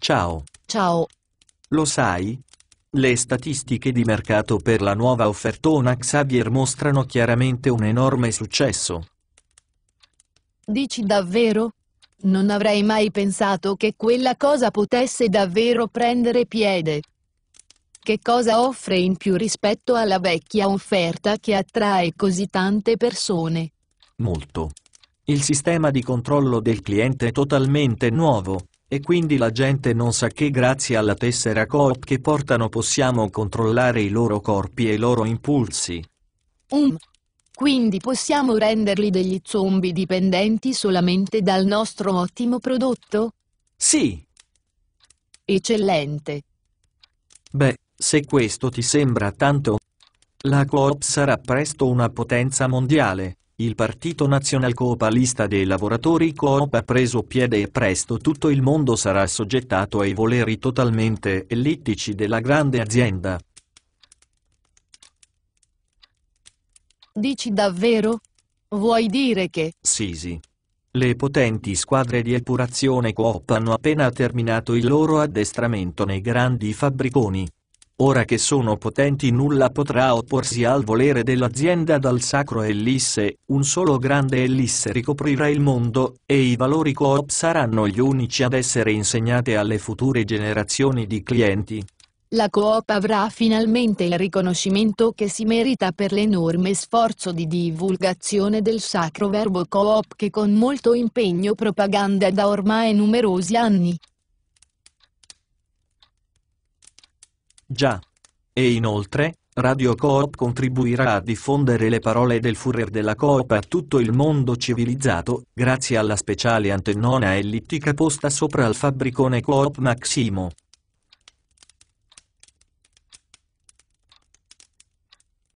Ciao. Ciao. Lo sai? Le statistiche di mercato per la nuova offertona Xavier mostrano chiaramente un enorme successo. Dici davvero? Non avrei mai pensato che quella cosa potesse davvero prendere piede. Che cosa offre in più rispetto alla vecchia offerta che attrae così tante persone? Molto. Il sistema di controllo del cliente è totalmente nuovo, e quindi la gente non sa che grazie alla tessera coop che portano possiamo controllare i loro corpi e i loro impulsi. Um. Quindi possiamo renderli degli zombie dipendenti solamente dal nostro ottimo prodotto? Sì. Eccellente. Beh, se questo ti sembra tanto, la coop sarà presto una potenza mondiale. Il Partito Coopalista dei Lavoratori Coop ha preso piede e presto tutto il mondo sarà assoggettato ai voleri totalmente ellittici della grande azienda. Dici davvero? Vuoi dire che... Sisi. Le potenti squadre di epurazione Coop hanno appena terminato il loro addestramento nei grandi fabbriconi. Ora che sono potenti nulla potrà opporsi al volere dell'azienda dal sacro Ellisse, un solo grande Ellisse ricoprirà il mondo, e i valori coop saranno gli unici ad essere insegnati alle future generazioni di clienti. La coop avrà finalmente il riconoscimento che si merita per l'enorme sforzo di divulgazione del sacro verbo coop che con molto impegno propaganda da ormai numerosi anni. Già. E inoltre, Radio Coop contribuirà a diffondere le parole del Führer della Coop a tutto il mondo civilizzato, grazie alla speciale antennona ellittica posta sopra al fabbricone Coop Maximo.